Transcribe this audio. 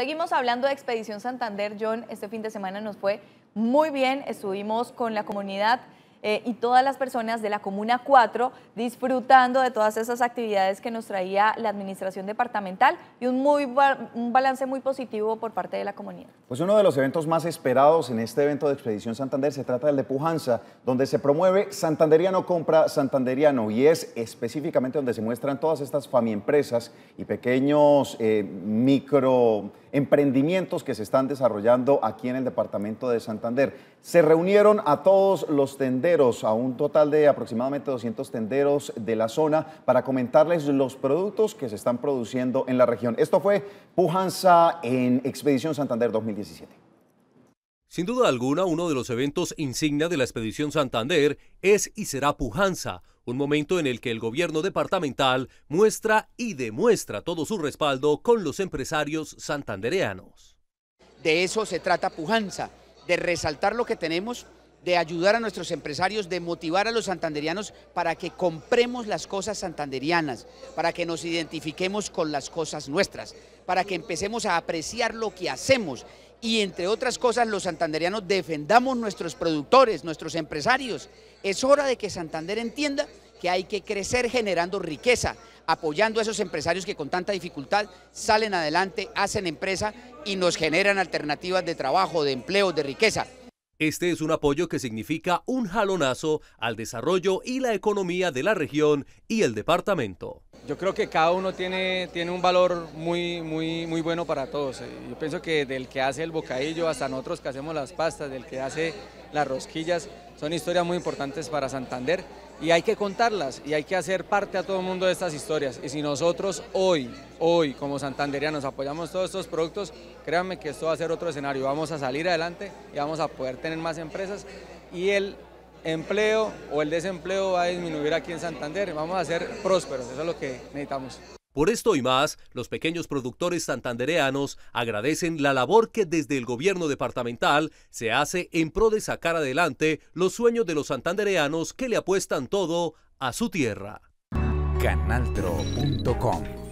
Seguimos hablando de Expedición Santander. John, este fin de semana nos fue muy bien. Estuvimos con la comunidad eh, y todas las personas de la Comuna 4 disfrutando de todas esas actividades que nos traía la administración departamental y un, muy, un balance muy positivo por parte de la comunidad. Pues uno de los eventos más esperados en este evento de Expedición Santander se trata del de Pujanza, donde se promueve Santanderiano Compra Santanderiano y es específicamente donde se muestran todas estas famiempresas y pequeños eh, micro emprendimientos que se están desarrollando aquí en el departamento de Santander. Se reunieron a todos los tenderos, a un total de aproximadamente 200 tenderos de la zona, para comentarles los productos que se están produciendo en la región. Esto fue Pujanza en Expedición Santander 2017. Sin duda alguna, uno de los eventos insignia de la expedición Santander es y será Pujanza, un momento en el que el gobierno departamental muestra y demuestra todo su respaldo con los empresarios santandereanos. De eso se trata Pujanza, de resaltar lo que tenemos de ayudar a nuestros empresarios, de motivar a los santanderianos para que compremos las cosas santanderianas, para que nos identifiquemos con las cosas nuestras, para que empecemos a apreciar lo que hacemos y entre otras cosas los santanderianos defendamos nuestros productores, nuestros empresarios. Es hora de que Santander entienda que hay que crecer generando riqueza, apoyando a esos empresarios que con tanta dificultad salen adelante, hacen empresa y nos generan alternativas de trabajo, de empleo, de riqueza. Este es un apoyo que significa un jalonazo al desarrollo y la economía de la región y el departamento yo creo que cada uno tiene, tiene un valor muy, muy, muy bueno para todos. Eh, yo pienso que del que hace el bocadillo hasta nosotros que hacemos las pastas, del que hace las rosquillas, son historias muy importantes para Santander y hay que contarlas y hay que hacer parte a todo el mundo de estas historias. Y si nosotros hoy, hoy como santanderianos apoyamos todos estos productos, créanme que esto va a ser otro escenario. Vamos a salir adelante y vamos a poder tener más empresas y el empleo o el desempleo va a disminuir aquí en Santander. Vamos a ser prósperos, eso es lo que necesitamos. Por esto y más, los pequeños productores santandereanos agradecen la labor que desde el gobierno departamental se hace en pro de sacar adelante los sueños de los santandereanos que le apuestan todo a su tierra. Canaltro.com